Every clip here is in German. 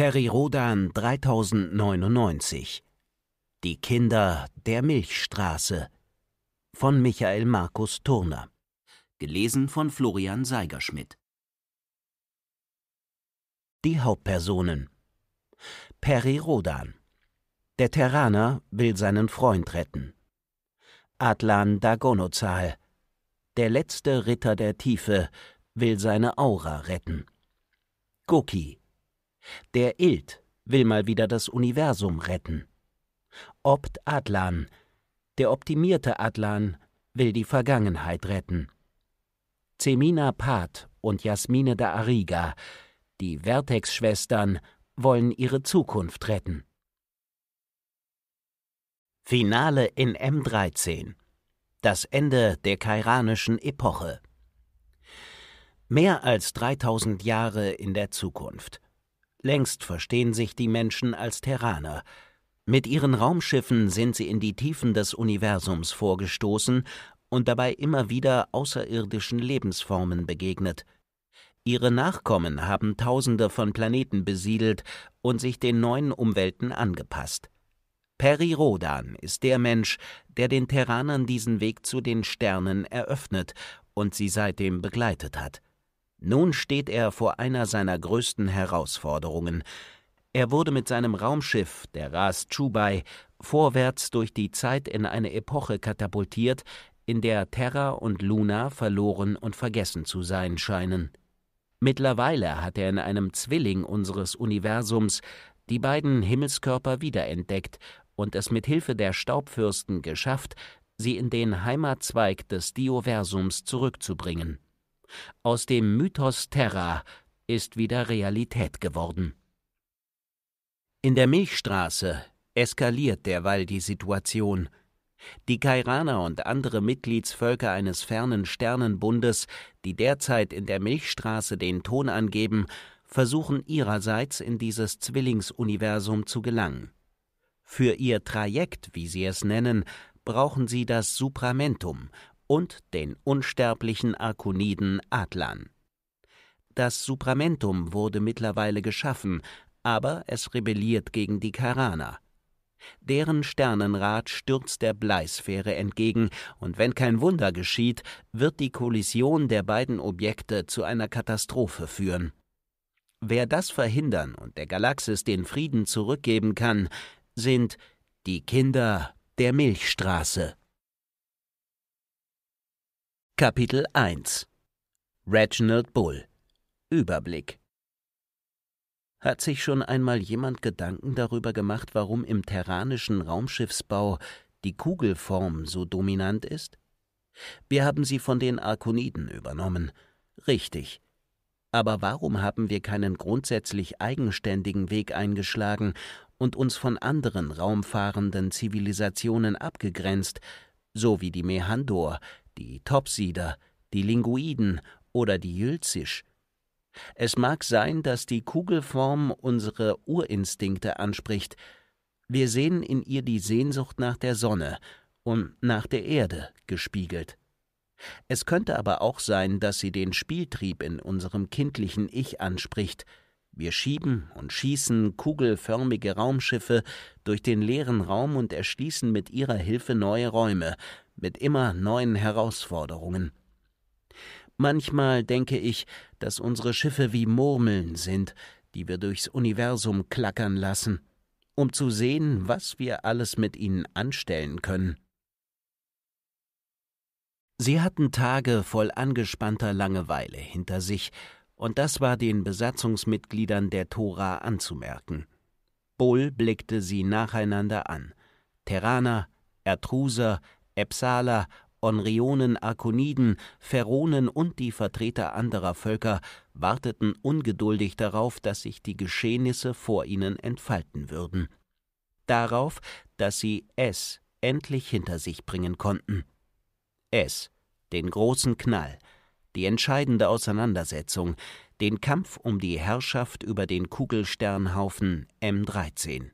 Peri Rodan 3099 Die Kinder der Milchstraße von Michael Markus Turner. Gelesen von Florian Seigerschmidt. Die Hauptpersonen Peri Rodan. Der Terraner will seinen Freund retten. Adlan Dagonozal. Der letzte Ritter der Tiefe will seine Aura retten. Goki der Ild will mal wieder das Universum retten. Opt Adlan, der optimierte Adlan, will die Vergangenheit retten. Zemina Pat und Jasmine da Ariga, die Vertex-Schwestern, wollen ihre Zukunft retten. Finale in M13 Das Ende der kairanischen Epoche Mehr als 3000 Jahre in der Zukunft – Längst verstehen sich die Menschen als Terraner. Mit ihren Raumschiffen sind sie in die Tiefen des Universums vorgestoßen und dabei immer wieder außerirdischen Lebensformen begegnet. Ihre Nachkommen haben Tausende von Planeten besiedelt und sich den neuen Umwelten angepasst. Peri Rodan ist der Mensch, der den Terranern diesen Weg zu den Sternen eröffnet und sie seitdem begleitet hat. Nun steht er vor einer seiner größten Herausforderungen. Er wurde mit seinem Raumschiff, der Ras Chubai, vorwärts durch die Zeit in eine Epoche katapultiert, in der Terra und Luna verloren und vergessen zu sein scheinen. Mittlerweile hat er in einem Zwilling unseres Universums die beiden Himmelskörper wiederentdeckt und es mit Hilfe der Staubfürsten geschafft, sie in den Heimatzweig des Dioversums zurückzubringen. Aus dem Mythos Terra ist wieder Realität geworden. In der Milchstraße eskaliert derweil die Situation. Die Kairaner und andere Mitgliedsvölker eines fernen Sternenbundes, die derzeit in der Milchstraße den Ton angeben, versuchen ihrerseits in dieses Zwillingsuniversum zu gelangen. Für ihr Trajekt, wie sie es nennen, brauchen sie das Supramentum, und den unsterblichen Arkoniden Adlan. Das Supramentum wurde mittlerweile geschaffen, aber es rebelliert gegen die Karana. Deren Sternenrad stürzt der Bleisphäre entgegen, und wenn kein Wunder geschieht, wird die Kollision der beiden Objekte zu einer Katastrophe führen. Wer das verhindern und der Galaxis den Frieden zurückgeben kann, sind die Kinder der Milchstraße. Kapitel 1 Reginald Bull Überblick Hat sich schon einmal jemand Gedanken darüber gemacht, warum im terranischen Raumschiffsbau die Kugelform so dominant ist? Wir haben sie von den Arkoniden übernommen. Richtig. Aber warum haben wir keinen grundsätzlich eigenständigen Weg eingeschlagen und uns von anderen raumfahrenden Zivilisationen abgegrenzt, so wie die Mehandor, die Topsider, die Linguiden oder die Jülzisch. Es mag sein, dass die Kugelform unsere Urinstinkte anspricht. Wir sehen in ihr die Sehnsucht nach der Sonne und nach der Erde gespiegelt. Es könnte aber auch sein, dass sie den Spieltrieb in unserem kindlichen Ich anspricht. Wir schieben und schießen kugelförmige Raumschiffe durch den leeren Raum und erschließen mit ihrer Hilfe neue Räume, mit immer neuen Herausforderungen. Manchmal denke ich, dass unsere Schiffe wie Murmeln sind, die wir durchs Universum klackern lassen, um zu sehen, was wir alles mit ihnen anstellen können. Sie hatten Tage voll angespannter Langeweile hinter sich, und das war den Besatzungsmitgliedern der Tora anzumerken. Bull blickte sie nacheinander an. Terraner, Ertruser, Epsala, Onrionen, Arkoniden, Pheronen und die Vertreter anderer Völker warteten ungeduldig darauf, dass sich die Geschehnisse vor ihnen entfalten würden. Darauf, dass sie es endlich hinter sich bringen konnten. Es, den großen Knall, die entscheidende Auseinandersetzung, den Kampf um die Herrschaft über den Kugelsternhaufen M13.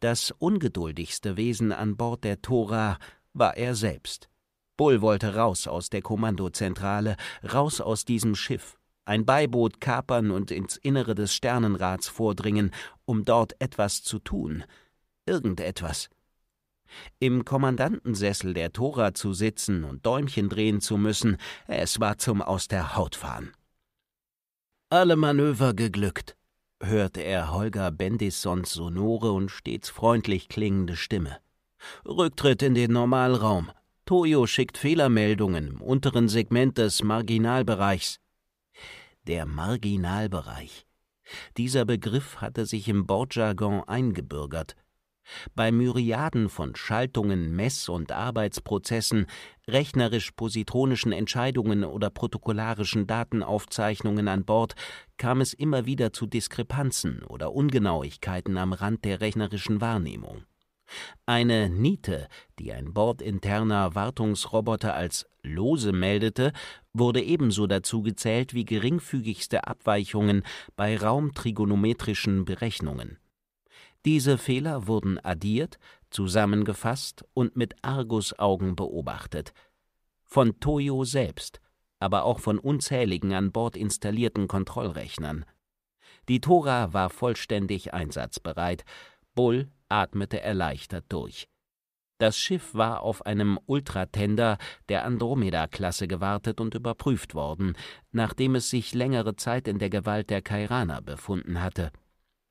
Das ungeduldigste Wesen an Bord der Tora war er selbst. Bull wollte raus aus der Kommandozentrale, raus aus diesem Schiff, ein Beiboot kapern und ins Innere des Sternenrats vordringen, um dort etwas zu tun. Irgendetwas. Im Kommandantensessel der Tora zu sitzen und Däumchen drehen zu müssen, es war zum Aus der Haut fahren. Alle Manöver geglückt, hörte er Holger Bendissons sonore und stets freundlich klingende Stimme. Rücktritt in den Normalraum. Toyo schickt Fehlermeldungen im unteren Segment des Marginalbereichs. Der Marginalbereich. Dieser Begriff hatte sich im Bordjargon eingebürgert. Bei Myriaden von Schaltungen, Mess- und Arbeitsprozessen, rechnerisch-positronischen Entscheidungen oder protokollarischen Datenaufzeichnungen an Bord kam es immer wieder zu Diskrepanzen oder Ungenauigkeiten am Rand der rechnerischen Wahrnehmung. Eine Niete, die ein bordinterner Wartungsroboter als lose meldete, wurde ebenso dazu gezählt wie geringfügigste Abweichungen bei raumtrigonometrischen Berechnungen. Diese Fehler wurden addiert, zusammengefasst und mit Argusaugen beobachtet. Von Toyo selbst, aber auch von unzähligen an Bord installierten Kontrollrechnern. Die Tora war vollständig einsatzbereit, Bull atmete erleichtert durch. Das Schiff war auf einem Ultratender der Andromeda-Klasse gewartet und überprüft worden, nachdem es sich längere Zeit in der Gewalt der Kairaner befunden hatte.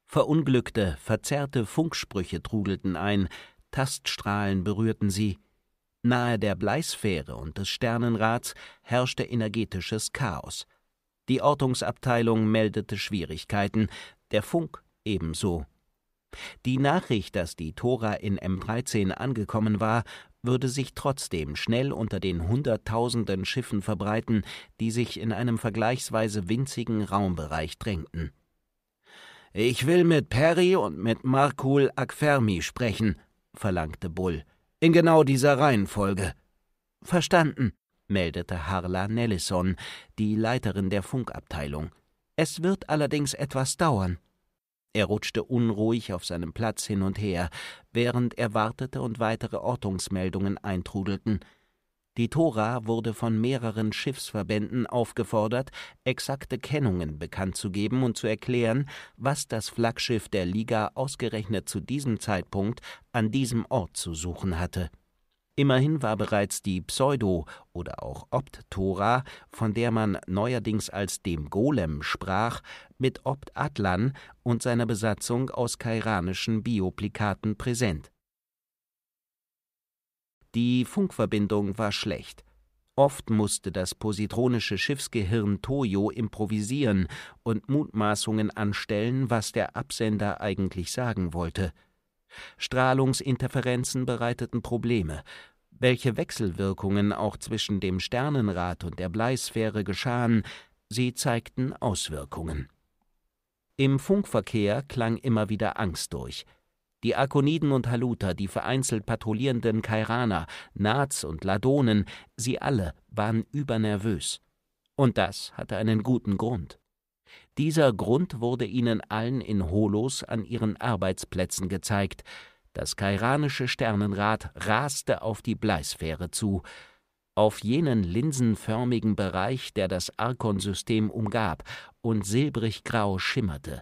Verunglückte, verzerrte Funksprüche trudelten ein, Taststrahlen berührten sie. Nahe der Bleisphäre und des Sternenrads herrschte energetisches Chaos. Die Ortungsabteilung meldete Schwierigkeiten, der Funk ebenso. Die Nachricht, dass die Tora in M13 angekommen war, würde sich trotzdem schnell unter den Hunderttausenden Schiffen verbreiten, die sich in einem vergleichsweise winzigen Raumbereich drängten. Ich will mit Perry und mit Markul Akfermi sprechen, verlangte Bull. In genau dieser Reihenfolge. Verstanden, meldete Harla Nellison, die Leiterin der Funkabteilung. Es wird allerdings etwas dauern. Er rutschte unruhig auf seinem Platz hin und her, während er wartete und weitere Ortungsmeldungen eintrudelten. Die Tora wurde von mehreren Schiffsverbänden aufgefordert, exakte Kennungen bekannt zu geben und zu erklären, was das Flaggschiff der Liga ausgerechnet zu diesem Zeitpunkt an diesem Ort zu suchen hatte. Immerhin war bereits die Pseudo- oder auch Opt-Tora, von der man neuerdings als dem Golem sprach, mit Obt atlan und seiner Besatzung aus kairanischen Bioplikaten präsent. Die Funkverbindung war schlecht. Oft musste das positronische Schiffsgehirn Toyo improvisieren und Mutmaßungen anstellen, was der Absender eigentlich sagen wollte – Strahlungsinterferenzen bereiteten Probleme. Welche Wechselwirkungen auch zwischen dem Sternenrad und der Bleisphäre geschahen, sie zeigten Auswirkungen. Im Funkverkehr klang immer wieder Angst durch. Die Akoniden und Haluter, die vereinzelt patrouillierenden Kairaner, Naz und Ladonen, sie alle waren übernervös. Und das hatte einen guten Grund. Dieser Grund wurde ihnen allen in Holos an ihren Arbeitsplätzen gezeigt. Das kairanische Sternenrad raste auf die Bleisphäre zu. Auf jenen linsenförmigen Bereich, der das Arkonsystem umgab und silbrig-grau schimmerte.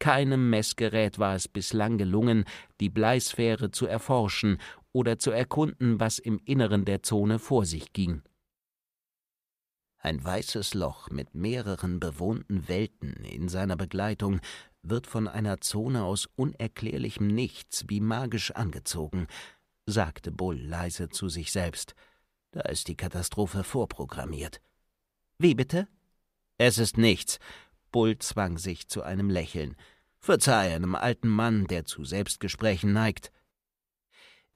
Keinem Messgerät war es bislang gelungen, die Bleisphäre zu erforschen oder zu erkunden, was im Inneren der Zone vor sich ging. Ein weißes Loch mit mehreren bewohnten Welten in seiner Begleitung wird von einer Zone aus unerklärlichem Nichts wie magisch angezogen, sagte Bull leise zu sich selbst. Da ist die Katastrophe vorprogrammiert. Wie bitte? Es ist nichts. Bull zwang sich zu einem Lächeln. Verzeih einem alten Mann, der zu Selbstgesprächen neigt.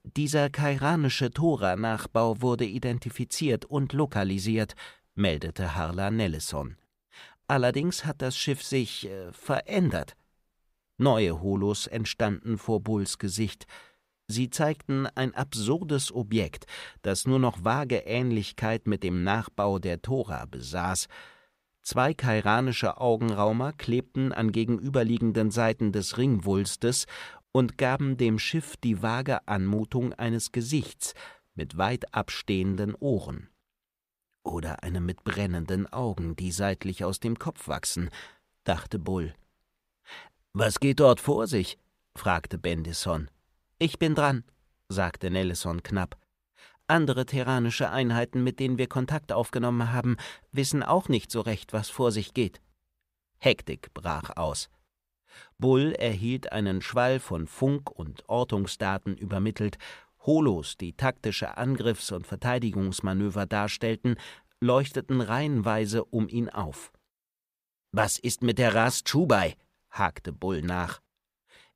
Dieser kairanische Tora-Nachbau wurde identifiziert und lokalisiert, meldete Harla Nellison. Allerdings hat das Schiff sich äh, verändert. Neue Holos entstanden vor Bulls Gesicht. Sie zeigten ein absurdes Objekt, das nur noch vage Ähnlichkeit mit dem Nachbau der Tora besaß. Zwei kairanische Augenraumer klebten an gegenüberliegenden Seiten des Ringwulstes und gaben dem Schiff die vage Anmutung eines Gesichts mit weit abstehenden Ohren oder einem mit brennenden Augen, die seitlich aus dem Kopf wachsen, dachte Bull. Was geht dort vor sich? fragte Bendison. Ich bin dran, sagte Nellison knapp. Andere terranische Einheiten, mit denen wir Kontakt aufgenommen haben, wissen auch nicht so recht, was vor sich geht. Hektik brach aus. Bull erhielt einen Schwall von Funk- und Ortungsdaten übermittelt Holos, die taktische Angriffs- und Verteidigungsmanöver darstellten, leuchteten reihenweise um ihn auf. Was ist mit der Ras Chubai? hakte Bull nach.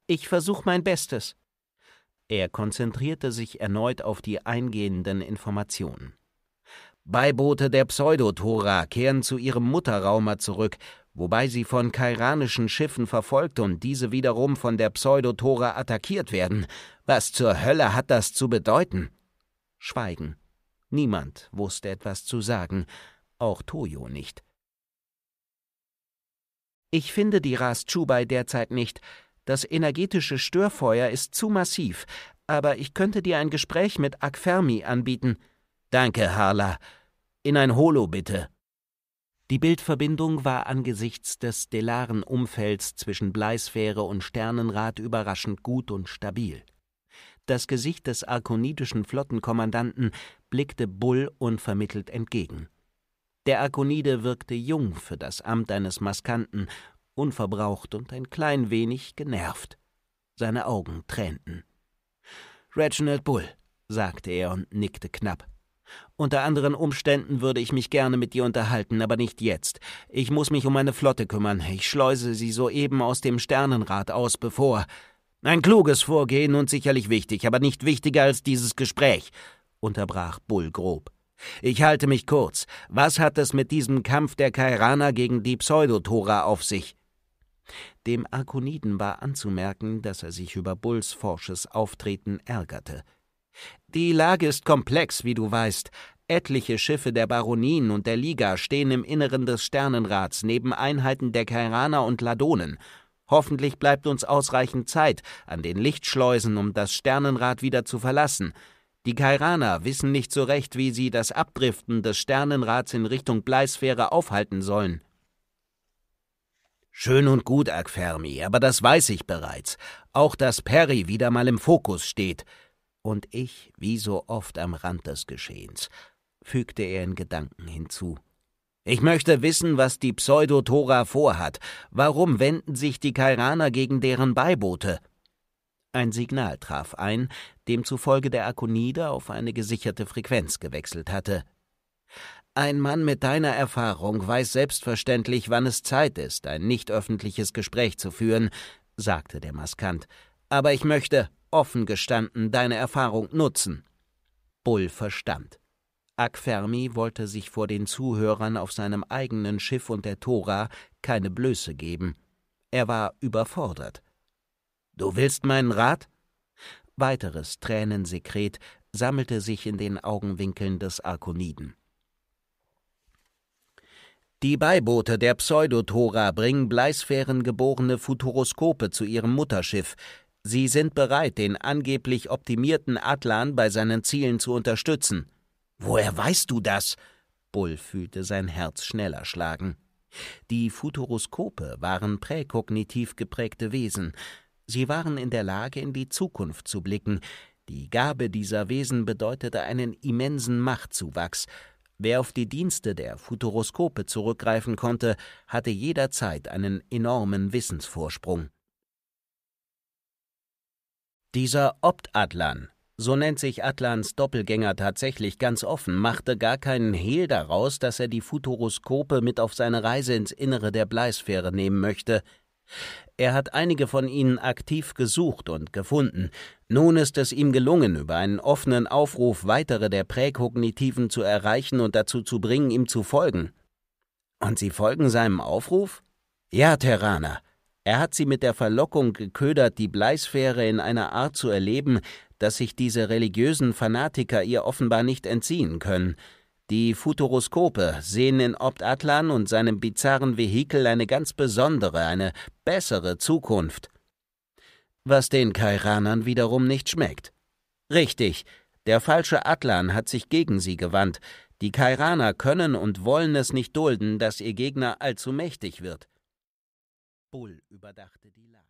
Ich versuch mein Bestes. Er konzentrierte sich erneut auf die eingehenden Informationen. Beibote der Pseudotora kehren zu ihrem Mutterraumer zurück wobei sie von kairanischen Schiffen verfolgt und diese wiederum von der Pseudotora attackiert werden. Was zur Hölle hat das zu bedeuten? Schweigen. Niemand wusste etwas zu sagen, auch Toyo nicht. Ich finde die Ras Chubai derzeit nicht. Das energetische Störfeuer ist zu massiv, aber ich könnte dir ein Gespräch mit Akfermi anbieten. Danke, Harla. In ein Holo bitte. Die Bildverbindung war angesichts des stellaren Umfelds zwischen Bleisphäre und Sternenrad überraschend gut und stabil. Das Gesicht des arkonidischen Flottenkommandanten blickte Bull unvermittelt entgegen. Der Arkonide wirkte jung für das Amt eines Maskanten, unverbraucht und ein klein wenig genervt. Seine Augen tränten. Reginald Bull, sagte er und nickte knapp. Unter anderen Umständen würde ich mich gerne mit dir unterhalten, aber nicht jetzt. Ich muss mich um meine Flotte kümmern. Ich schleuse sie soeben aus dem Sternenrad aus, bevor. Ein kluges Vorgehen und sicherlich wichtig, aber nicht wichtiger als dieses Gespräch, unterbrach Bull grob. Ich halte mich kurz. Was hat es mit diesem Kampf der Kairaner gegen die Pseudotora auf sich? Dem Arkoniden war anzumerken, dass er sich über Bulls forsches Auftreten ärgerte. Die Lage ist komplex, wie du weißt. Etliche Schiffe der Baronien und der Liga stehen im Inneren des Sternenrats neben Einheiten der Kairaner und Ladonen. Hoffentlich bleibt uns ausreichend Zeit an den Lichtschleusen, um das Sternenrad wieder zu verlassen. Die Kairaner wissen nicht so recht, wie sie das Abdriften des Sternenrats in Richtung Bleisphäre aufhalten sollen. Schön und gut, Agfermi, aber das weiß ich bereits. Auch dass Perry wieder mal im Fokus steht und ich wie so oft am Rand des Geschehens, fügte er in Gedanken hinzu. Ich möchte wissen, was die Pseudotora vorhat. Warum wenden sich die Kairaner gegen deren Beibote? Ein Signal traf ein, demzufolge der Akonide auf eine gesicherte Frequenz gewechselt hatte. Ein Mann mit deiner Erfahrung weiß selbstverständlich, wann es Zeit ist, ein nicht öffentliches Gespräch zu führen, sagte der Maskant. Aber ich möchte offen gestanden deine Erfahrung nutzen. Bull verstand. Akfermi wollte sich vor den Zuhörern auf seinem eigenen Schiff und der Tora keine Blöße geben. Er war überfordert. Du willst meinen Rat? Weiteres Tränensekret sammelte sich in den Augenwinkeln des Arkoniden. Die Beiboote der Pseudotora bringen Bleisphären geborene Futuroskope zu ihrem Mutterschiff, Sie sind bereit, den angeblich optimierten Atlan bei seinen Zielen zu unterstützen. Woher weißt du das? Bull fühlte sein Herz schneller schlagen. Die Futuroskope waren präkognitiv geprägte Wesen. Sie waren in der Lage, in die Zukunft zu blicken. Die Gabe dieser Wesen bedeutete einen immensen Machtzuwachs. Wer auf die Dienste der Futuroskope zurückgreifen konnte, hatte jederzeit einen enormen Wissensvorsprung. Dieser Opt-Adlan, so nennt sich Atlans Doppelgänger tatsächlich ganz offen, machte gar keinen Hehl daraus, dass er die Futuroskope mit auf seine Reise ins Innere der Bleisphäre nehmen möchte. Er hat einige von ihnen aktiv gesucht und gefunden. Nun ist es ihm gelungen, über einen offenen Aufruf weitere der Präkognitiven zu erreichen und dazu zu bringen, ihm zu folgen. Und sie folgen seinem Aufruf? Ja, Terraner, er hat sie mit der Verlockung geködert, die Bleisphäre in einer Art zu erleben, dass sich diese religiösen Fanatiker ihr offenbar nicht entziehen können. Die Futuroskope sehen in Obt Atlan und seinem bizarren Vehikel eine ganz besondere, eine bessere Zukunft. Was den Kairanern wiederum nicht schmeckt. Richtig, der falsche Atlan hat sich gegen sie gewandt. Die Kairaner können und wollen es nicht dulden, dass ihr Gegner allzu mächtig wird. Bull überdachte die Lage.